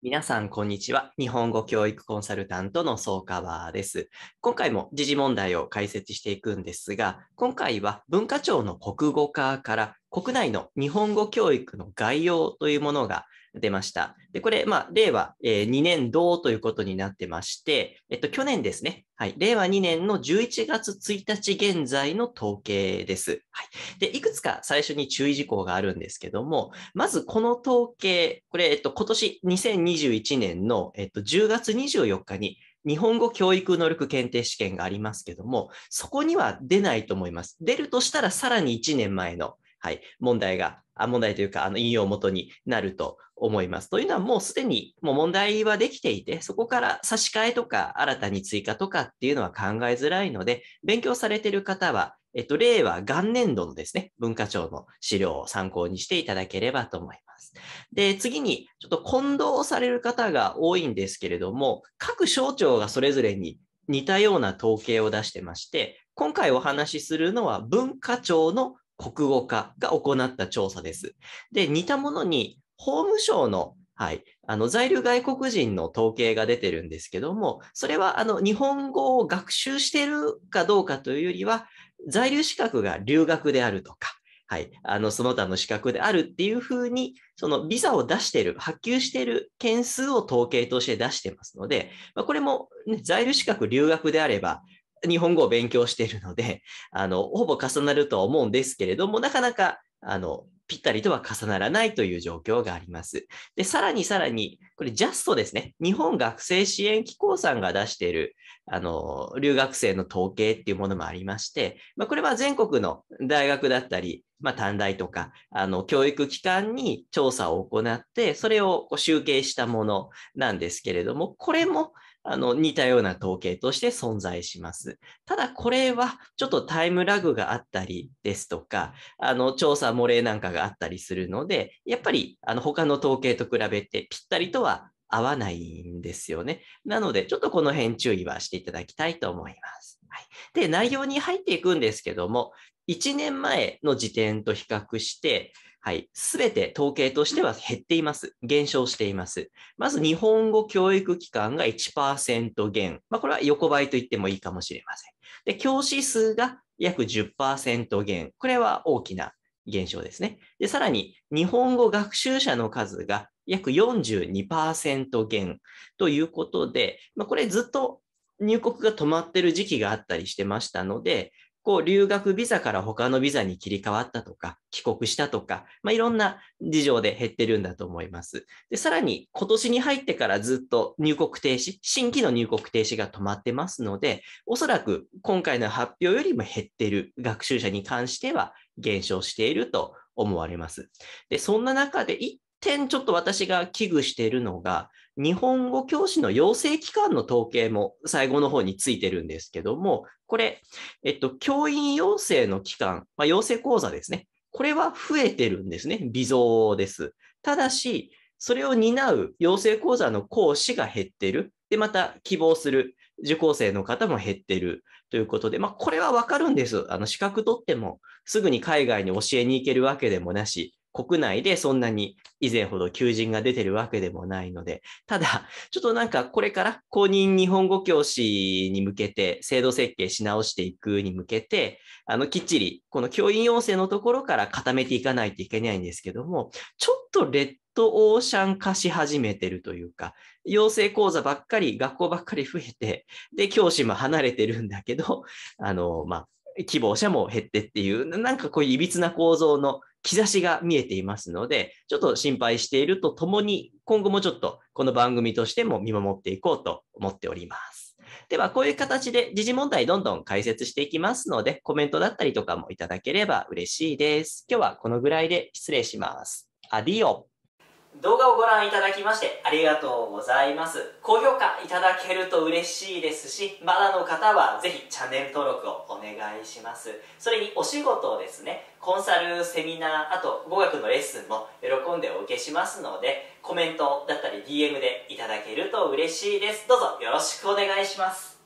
皆さん、こんにちは。日本語教育コンサルタントの総川です。今回も時事問題を解説していくんですが、今回は文化庁の国語化から国内の日本語教育の概要というものが出ました。で、これ、まあ、令和、えー、2年度ということになってまして、えっと、去年ですね。はい。令和2年の11月1日現在の統計です。はい。で、いくつか最初に注意事項があるんですけども、まずこの統計、これ、えっと、今年2021年の、えっと、10月24日に、日本語教育能力検定試験がありますけども、そこには出ないと思います。出るとしたらさらに1年前の、はい、問題が問題というか、あの引用元になると思います。というのはもうすでにもう問題はできていて、そこから差し替えとか新たに追加とかっていうのは考えづらいので、勉強されている方は、えっと、令和元年度のですね、文化庁の資料を参考にしていただければと思います。で、次に、ちょっと混同される方が多いんですけれども、各省庁がそれぞれに似たような統計を出してまして、今回お話しするのは文化庁の国語化が行った調査です。で、似たものに法務省のはい。あの、在留外国人の統計が出てるんですけども、それは、あの、日本語を学習してるかどうかというよりは、在留資格が留学であるとか、はい。あの、その他の資格であるっていうふうに、そのビザを出してる、発給してる件数を統計として出してますので、まあ、これも、ね、在留資格留学であれば、日本語を勉強しているので、あの、ほぼ重なるとは思うんですけれども、なかなか、あの、ぴったりとは重ならないという状況があります。で、さらにさらに、これジャストですね。日本学生支援機構さんが出している、あの、留学生の統計っていうものもありまして、まあ、これは全国の大学だったり、まあ、短大とか、あの、教育機関に調査を行って、それをこう集計したものなんですけれども、これも、あの、似たような統計として存在します。ただ、これはちょっとタイムラグがあったりですとか、あの、調査漏れなんかがあったりするので、やっぱり、あの、他の統計と比べてぴったりとは合わないんですよね。なので、ちょっとこの辺注意はしていただきたいと思います。で、内容に入っていくんですけども、1年前の時点と比較して、はい、すべて統計としては減っています。減少しています。まず、日本語教育機関が1%減。まあ、これは横ばいと言ってもいいかもしれません。で、教師数が約10%減。これは大きな減少ですね。で、さらに、日本語学習者の数が約42%減ということで、まあ、これずっと入国が止まってる時期があったりしてましたので、こう留学ビザから他のビザに切り替わったとか、帰国したとか、まあ、いろんな事情で減ってるんだと思います。で、さらに今年に入ってからずっと入国停止、新規の入国停止が止まってますので、おそらく今回の発表よりも減ってる学習者に関しては減少していると思われます。で、そんな中で一点ちょっと私が危惧しているのが、日本語教師の養成機関の統計も最後の方についてるんですけども、これ、えっと、教員養成の機関、まあ、養成講座ですね。これは増えてるんですね。微増です。ただし、それを担う養成講座の講師が減ってる。で、また希望する受講生の方も減ってるということで、まあ、これはわかるんです。あの、資格取ってもすぐに海外に教えに行けるわけでもなし、国内でそんなに以前ほど求人が出てるわけでもないので、ただ、ちょっとなんかこれから公認日本語教師に向けて制度設計し直していくに向けて、あの、きっちりこの教員要請のところから固めていかないといけないんですけども、ちょっとレッドオーシャン化し始めてるというか、養成講座ばっかり、学校ばっかり増えて、で、教師も離れてるんだけど、あの、まあ、希望者も減ってっていう、なんかこういういびつな構造の兆しが見えていますので、ちょっと心配しているとともに、今後もちょっとこの番組としても見守っていこうと思っております。では、こういう形で時事問題どんどん解説していきますので、コメントだったりとかもいただければ嬉しいです。今日はこのぐらいで失礼します。アディオ動画をご覧いただきましてありがとうございます。高評価いただけると嬉しいですし、まだの方はぜひチャンネル登録をお願いします。それにお仕事をですね、コンサル、セミナー、あと語学のレッスンも喜んでお受けしますので、コメントだったり DM でいただけると嬉しいです。どうぞよろしくお願いします。